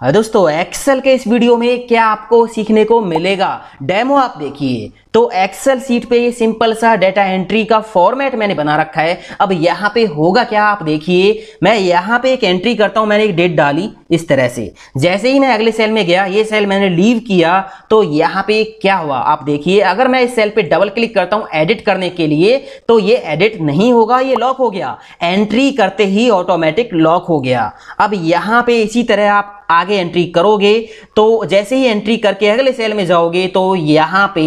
हाँ, दोस्तों एक्सेल के इस वीडियो में क्या आपको सीखने को मिलेगा डेमो आप देखिए तो एक्सेल सीट पे ये सिंपल सा डेटा एंट्री का फॉर्मेट मैंने बना रखा है अब यहाँ पे होगा क्या आप देखिए मैं यहाँ पे एक एंट्री करता हूँ मैंने एक डेट डाली इस तरह से जैसे ही मैं अगले सेल में गया ये सेल मैंने लीव किया तो यहाँ पे क्या हुआ आप देखिए अगर मैं इस सेल पे डबल क्लिक करता हूँ एडिट करने के लिए तो ये एडिट नहीं होगा ये लॉक हो गया एंट्री करते ही ऑटोमेटिक लॉक हो गया अब यहाँ पे इसी तरह आप आगे एंट्री करोगे तो जैसे ही एंट्री करके अगले सेल में जाओगे तो यहाँ पे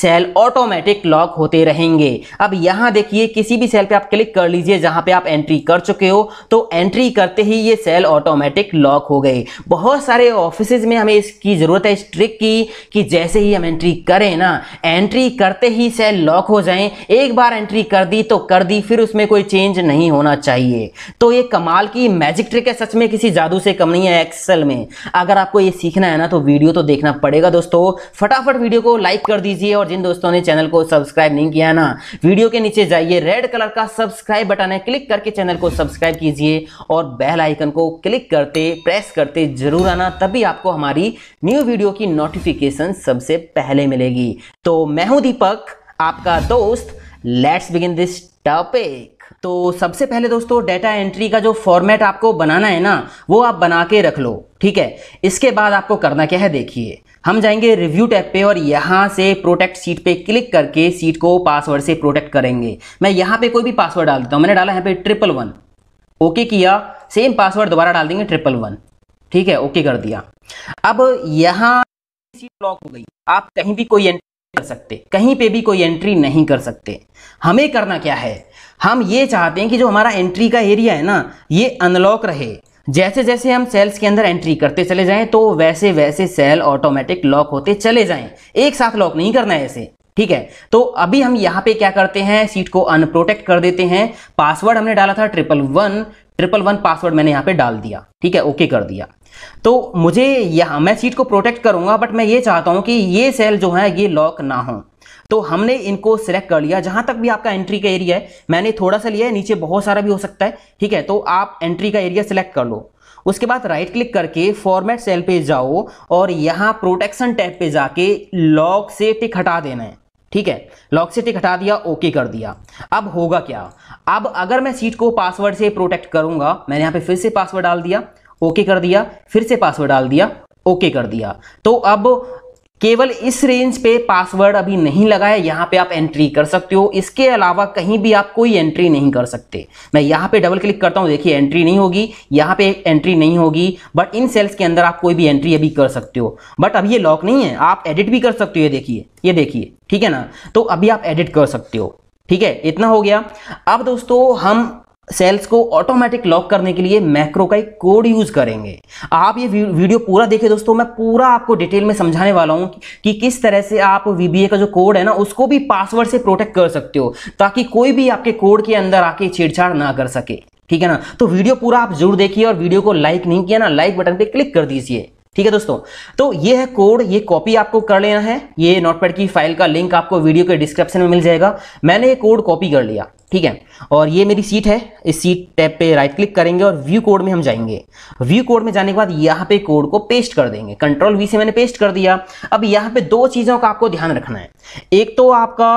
सेल ऑटोमेटिक लॉक होते रहेंगे अब यहां देखिए किसी भी सेल पे आप क्लिक कर लीजिए जहां पे आप एंट्री कर चुके हो तो एंट्री करते ही ये सेल ऑटोमेटिक लॉक हो गए बहुत सारे ऑफिस में हमें इसकी ज़रूरत है इस ट्रिक की कि जैसे ही हम एंट्री करें ना एंट्री करते ही सेल लॉक हो जाए एक बार एंट्री कर दी तो कर दी फिर उसमें कोई चेंज नहीं होना चाहिए तो ये कमाल की मैजिक ट्रिक है सच में किसी जादू से कम नहीं है एक्सेल में अगर आपको ये सीखना है ना तो वीडियो तो देखना पड़ेगा दोस्तों फटाफट वीडियो को लाइक कर दीजिए और जिन दोस्तों ने चैनल को सब्सक्राइब नहीं किया ना वीडियो के नीचे जाइए रेड कलर का सब्सक्राइब बटन है क्लिक करके चैनल को सब्सक्राइब कीजिए और बेल आइकन को क्लिक करते प्रेस करते जरूर आना तभी आपको हमारी न्यू वीडियो की नोटिफिकेशन सबसे पहले मिलेगी तो मैं हूं दीपक आपका दोस्त लेट्स बिगिन दिस टॉपिक तो सबसे पहले दोस्तों डेटा एंट्री का जो फॉर्मेट आपको बनाना है ना वो आप बना के रख लो ठीक है इसके बाद आपको करना क्या है देखिए हम जाएंगे रिव्यू टैब पे और यहाँ से प्रोटेक्ट सीट पे क्लिक करके सीट को पासवर्ड से प्रोटेक्ट करेंगे मैं यहाँ पे कोई भी पासवर्ड डाल देता हूँ मैंने डाला यहाँ पे ट्रिपल वन ओके किया सेम पासवर्ड दोबारा डाल देंगे ट्रिपल वन ठीक है ओके कर दिया अब यहाँ सीट लॉक हो गई आप कहीं भी कोई एंट्री कर सकते कहीं पर भी कोई एंट्री नहीं कर सकते हमें करना क्या है हम ये चाहते हैं कि जो हमारा एंट्री का एरिया है ना ये अनलॉक रहे जैसे जैसे हम सेल्स के अंदर एंट्री करते चले जाएं तो वैसे वैसे सेल ऑटोमेटिक लॉक होते चले जाएं एक साथ लॉक नहीं करना है ऐसे ठीक है तो अभी हम यहां पे क्या करते हैं सीट को अनप्रोटेक्ट कर देते हैं पासवर्ड हमने डाला था triple one triple one password मैंने यहां पे डाल दिया ठीक है ओके कर दिया तो मुझे यहां मैं सीट को प्रोटेक्ट करूंगा बट मैं ये चाहता हूं कि ये सेल जो है ये लॉक ना हो तो हमने इनको सिलेक्ट कर लिया जहां तक भी आपका एंट्री का एरिया है मैंने थोड़ा सा लिया है नीचे बहुत सारा भी हो सकता है ठीक है तो आप एंट्री का एरिया सिलेक्ट कर लो उसके बाद राइट क्लिक करके फॉर्मेट सेल पे जाओ और यहां प्रोटेक्शन टैब पे जाके लॉक से टिक हटा देना है ठीक है लॉक से टिक हटा दिया ओके कर दिया अब होगा क्या अब अगर मैं सीट को पासवर्ड से प्रोटेक्ट करूंगा मैंने यहां पे फिर से पासवर्ड डाल दिया ओके कर दिया फिर से पासवर्ड डाल दिया ओके कर दिया तो अब केवल इस रेंज पे पासवर्ड अभी नहीं लगा है यहाँ पे आप एंट्री कर सकते हो इसके अलावा कहीं भी आप कोई एंट्री नहीं कर सकते मैं यहाँ पे डबल क्लिक करता हूँ देखिए एंट्री नहीं होगी यहाँ पे एंट्री नहीं होगी बट इन सेल्स के अंदर आप कोई भी एंट्री अभी कर सकते हो बट अभी ये लॉक नहीं है आप एडिट भी कर सकते हो ये देखिए ये देखिए ठीक है ना तो अभी आप एडिट कर सकते हो ठीक है इतना हो गया अब दोस्तों हम सेल्स को ऑटोमेटिक लॉक करने के लिए मैक्रो का एक कोड यूज़ करेंगे आप ये वीडियो पूरा देखें दोस्तों मैं पूरा आपको डिटेल में समझाने वाला हूँ कि किस तरह से आप वीबीए का जो कोड है ना उसको भी पासवर्ड से प्रोटेक्ट कर सकते हो ताकि कोई भी आपके कोड के अंदर आके छेड़छाड़ ना कर सके ठीक है ना तो वीडियो पूरा आप जरूर देखिए और वीडियो को लाइक नहीं किया ना लाइक बटन पर क्लिक कर दीजिए ठीक है दोस्तों तो ये है कोड ये कॉपी आपको कर लेना है ये नोटपैड की फाइल का लिंक आपको वीडियो के डिस्क्रिप्शन में मिल जाएगा मैंने ये कोड कॉपी कर लिया ठीक है और ये मेरी सीट है इस सीट टैब पे राइट क्लिक करेंगे और व्यू कोड में हम जाएंगे व्यू कोड में जाने के बाद यहाँ पे कोड को पेस्ट कर देंगे कंट्रोल वी से मैंने पेस्ट कर दिया अब यहाँ पे दो चीज़ों का आपको ध्यान रखना है एक तो आपका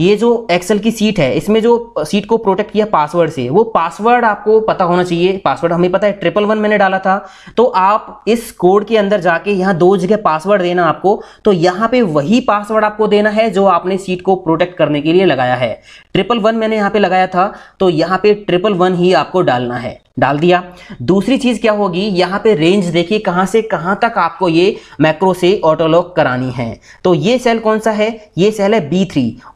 ये जो एक्सेल की सीट है इसमें जो सीट को प्रोटेक्ट किया पासवर्ड से वो पासवर्ड आपको पता होना चाहिए पासवर्ड हमें पता है ट्रिपल वन मैंने डाला था तो आप इस कोड के अंदर जाके यहाँ दो जगह पासवर्ड देना आपको तो यहाँ पे वही पासवर्ड आपको देना है जो आपने सीट को प्रोटेक्ट करने के लिए लगाया है ट्रिपल वन मैंने यहाँ पे लगाया था तो यहाँ पे ट्रिपल वन ही आपको डालना है डाल दिया दूसरी चीज़ क्या होगी यहाँ पे रेंज देखिए कहाँ से कहाँ तक आपको ये मैक्रो से ऑटोलॉक करानी है तो ये सेल कौन सा है ये सेल है बी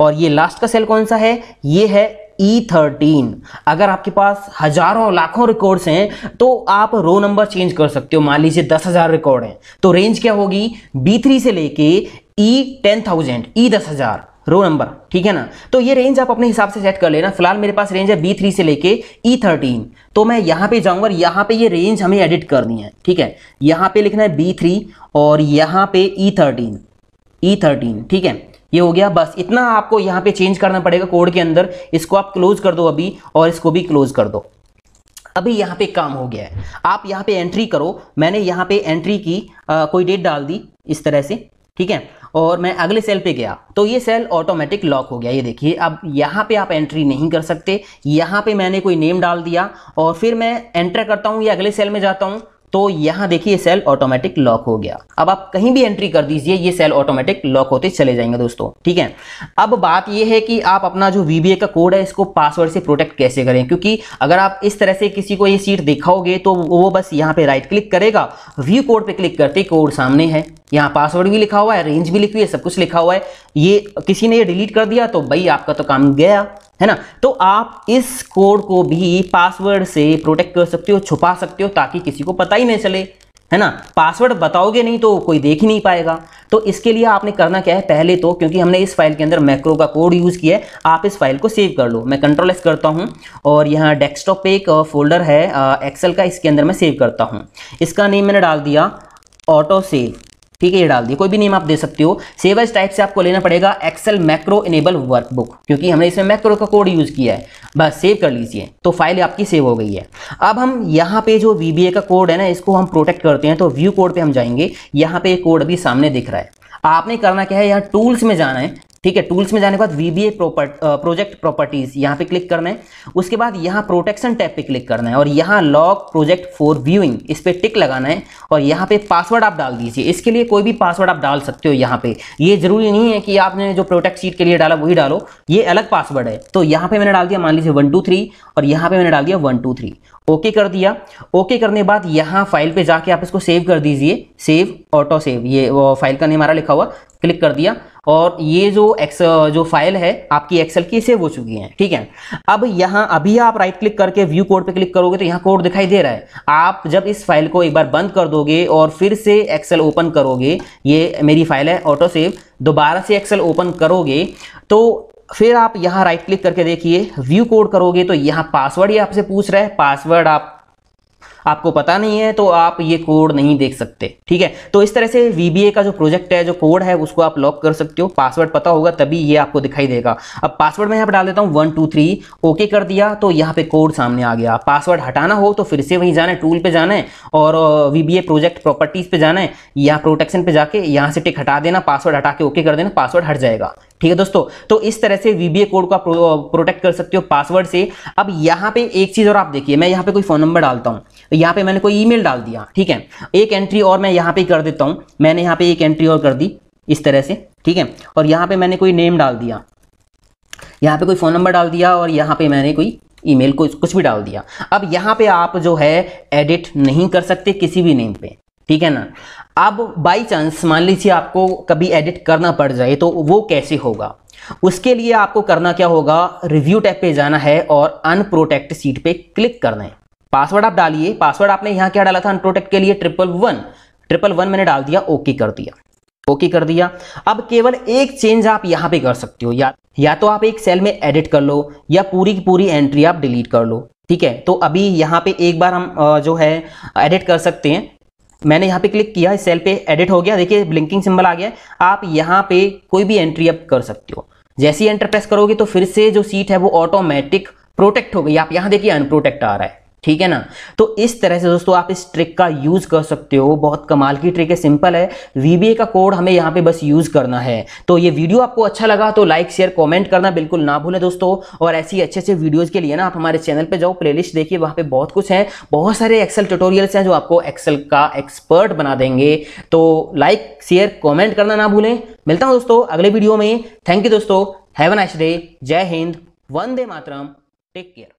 और ये लास्ट का सेल कौन सा है ये है E13. अगर आपके पास हजारों लाखों रिकॉर्ड्स हैं तो आप रो नंबर चेंज कर सकते हो मान लीजिए दस हज़ार रिकॉर्ड हैं तो रेंज क्या होगी B3 से लेके E10,000, E10,000. रो नंबर ठीक है ना तो ये रेंज आप अपने हिसाब से सेट कर लेना फिलहाल मेरे पास रेंज है बी थ्री से लेके ई e थर्टीन तो मैं यहाँ पे जाऊँगा यहाँ पे ये रेंज हमें एडिट करनी है ठीक है यहाँ पे लिखना है बी थ्री और यहाँ पे ई थर्टीन ई थर्टीन ठीक है ये हो गया बस इतना आपको यहाँ पे चेंज करना पड़ेगा कोड के अंदर इसको आप क्लोज कर दो अभी और इसको भी क्लोज कर दो अभी यहाँ पे काम हो गया है आप यहाँ पे एंट्री करो मैंने यहाँ पे एंट्री की आ, कोई डेट डाल दी इस तरह से ठीक है और मैं अगले सेल पे गया तो ये सेल ऑटोमेटिक लॉक हो गया ये देखिए अब यहाँ पे आप एंट्री नहीं कर सकते यहाँ पे मैंने कोई नेम डाल दिया और फिर मैं एंटर करता हूँ या अगले सेल में जाता हूँ तो यहां देखिए सेल ऑटोमेटिक लॉक हो गया अब आप कहीं भी एंट्री कर दीजिए ये सेल ऑटोमेटिक लॉक होते चले जाएंगे दोस्तों ठीक है अब बात यह है कि आप अपना जो वीबीए का कोड है इसको पासवर्ड से प्रोटेक्ट कैसे करें क्योंकि अगर आप इस तरह से किसी को ये सीट दिखाओगे तो वो बस यहाँ पे राइट क्लिक करेगा व्यू कोड पर क्लिक करते कोड सामने है यहाँ पासवर्ड भी लिखा हुआ है रेंज भी लिखी हुई है सब कुछ लिखा हुआ है ये किसी ने ये डिलीट कर दिया तो भाई आपका तो काम गया है ना तो आप इस कोड को भी पासवर्ड से प्रोटेक्ट कर सकते हो छुपा सकते हो ताकि किसी को पता ही नहीं चले है ना पासवर्ड बताओगे नहीं तो कोई देख ही नहीं पाएगा तो इसके लिए आपने करना क्या है पहले तो क्योंकि हमने इस फाइल के अंदर मैक्रो का कोड यूज़ किया है आप इस फाइल को सेव कर लो मैं कंट्रोल एस करता हूँ और यहाँ डेस्कटॉप पे एक फोल्डर uh, है एक्सेल uh, का इसके अंदर मैं सेव करता हूँ इसका नेम मैंने डाल दिया ऑटो सेव ठीक है ये डाल दिए कोई भी नेम आप दे सकते हो सेवर्स टाइप से आपको लेना पड़ेगा एक्सेल मैक्रो इनेबल वर्कबुक क्योंकि हमने इसमें मैक्रो का कोड यूज किया है बस सेव कर लीजिए तो फाइल आपकी सेव हो गई है अब हम यहाँ पे जो वी का कोड है ना इसको हम प्रोटेक्ट करते हैं तो व्यू कोड पर हम जाएंगे यहाँ पे कोड अभी सामने दिख रहा है आपने करना क्या है यहाँ टूल्स में जाना है ठीक है टूल्स में जाने के बाद वीबीए प्रोजेक्ट प्रॉपर्टीज यहां पे क्लिक करना है उसके बाद यहाँ प्रोटेक्शन टैब पे क्लिक करना है और यहाँ लॉक प्रोजेक्ट फॉर व्यूइंग इस पर टिक लगाना है और यहाँ पे पासवर्ड आप डाल दीजिए इसके लिए कोई भी पासवर्ड आप डाल सकते हो यहाँ पे ये जरूरी नहीं है कि आपने जो प्रोटेक्ट सीट के लिए डाला वही डालो ये अलग पासवर्ड है तो यहां पर मैंने डाल दिया मान लीजिए वन टू थ्री और यहाँ पर मैंने डाल दिया वन टू थ्री ओके कर दिया ओके करने के बाद यहाँ फाइल पे जाके आप इसको सेव कर दीजिए सेव ऑटो सेव ये फाइल का नहीं हमारा लिखा हुआ क्लिक कर दिया और ये जो एक्स जो फाइल है आपकी एक्सेल की सेव हो चुकी है ठीक है अब यहाँ अभी आप राइट क्लिक करके व्यू कोड पे क्लिक करोगे तो यहाँ कोड दिखाई दे रहा है आप जब इस फाइल को एक बार बंद कर दोगे और फिर से एक्सेल ओपन करोगे ये मेरी फाइल है ऑटो सेव दोबारा से एक्सेल ओपन करोगे तो फिर आप यहाँ राइट क्लिक करके देखिए व्यू कोड करोगे तो यहाँ पासवर्ड ये आपसे पूछ रहा है पासवर्ड आप आपको पता नहीं है तो आप ये कोड नहीं देख सकते ठीक है तो इस तरह से वीबीए का जो प्रोजेक्ट है जो कोड है उसको आप लॉक कर सकते हो पासवर्ड पता होगा तभी ये आपको दिखाई देगा अब पासवर्ड मैं यहाँ पर डाल देता हूँ वन टू थ्री ओके कर दिया तो यहाँ पे कोड सामने आ गया पासवर्ड हटाना हो तो फिर से वहीं जाना है टूल पे जाना है और वीबीए प्रोजेक्ट प्रॉपर्टीज पे जाना है या प्रोटेक्शन पे जाके यहाँ से टिक हटा देना पासवर्ड हटा के ओके कर देना पासवर्ड हट जाएगा ठीक है दोस्तों तो इस तरह से वीबीए कोड को आप प्रोटेक्ट कर सकते हो पासवर्ड से अब यहाँ पे एक चीज और आप देखिए मैं यहाँ पे कोई फोन नंबर डालता हूँ तो यहाँ पे मैंने कोई ईमेल डाल दिया ठीक है एक एंट्री और मैं यहाँ पे कर देता हूँ मैंने यहाँ पे एक एंट्री और कर दी इस तरह से ठीक है और यहाँ पे मैंने कोई नेम डाल दिया यहाँ पे कोई फ़ोन नंबर डाल दिया और यहाँ पे मैंने कोई ईमेल को कुछ भी डाल दिया अब यहाँ पे आप जो है एडिट नहीं कर सकते किसी भी नेम पे ठीक है ना अब बाई चांस मान लीजिए आपको कभी एडिट करना पड़ जाए तो वो कैसे होगा उसके लिए आपको करना क्या होगा रिव्यू टैब पे जाना है और अनप्रोटेक्ट सीट पे क्लिक करना है पासवर्ड आप डालिए पासवर्ड आपने यहाँ क्या डाला था अनप्रोटेक्ट के लिए ट्रिपल वन ट्रिपल वन मैंने डाल दिया ओके कर दिया ओके कर दिया अब केवल एक चेंज आप यहां पे कर सकते हो या या तो आप एक सेल में एडिट कर लो या पूरी की पूरी एंट्री आप डिलीट कर लो ठीक है तो अभी यहां पे एक बार हम जो है एडिट कर सकते हैं मैंने यहां पे क्लिक किया इस सेल पे एडिट हो गया देखिए ब्लिंकिंग सिंबल आ गया आप यहाँ पे कोई भी एंट्री आप कर सकते हो जैसी एंटर प्रेस करोगे तो फिर से जो सीट है वो ऑटोमेटिक प्रोटेक्ट हो गई आप यहाँ देखिए अनप्रोटेक्ट आ रहा है ठीक है ना तो इस तरह से दोस्तों आप इस ट्रिक का यूज़ कर सकते हो बहुत कमाल की ट्रिक है सिंपल है वी का कोड हमें यहाँ पे बस यूज़ करना है तो ये वीडियो आपको अच्छा लगा तो लाइक शेयर कमेंट करना बिल्कुल ना भूलें दोस्तों और ऐसी अच्छे अच्छे वीडियोज़ के लिए ना आप हमारे चैनल पर जाओ प्लेलिस्ट देखिए वहां पर बहुत कुछ है बहुत सारे एक्सेल ट्यूटोरियल्स हैं जो आपको एक्सेल का एक्सपर्ट बना देंगे तो लाइक शेयर कॉमेंट करना ना भूलें मिलता हूँ दोस्तों अगले वीडियो में थैंक यू दोस्तों हैव एन नाइस डे जय हिंद वंदे मातरम टेक केयर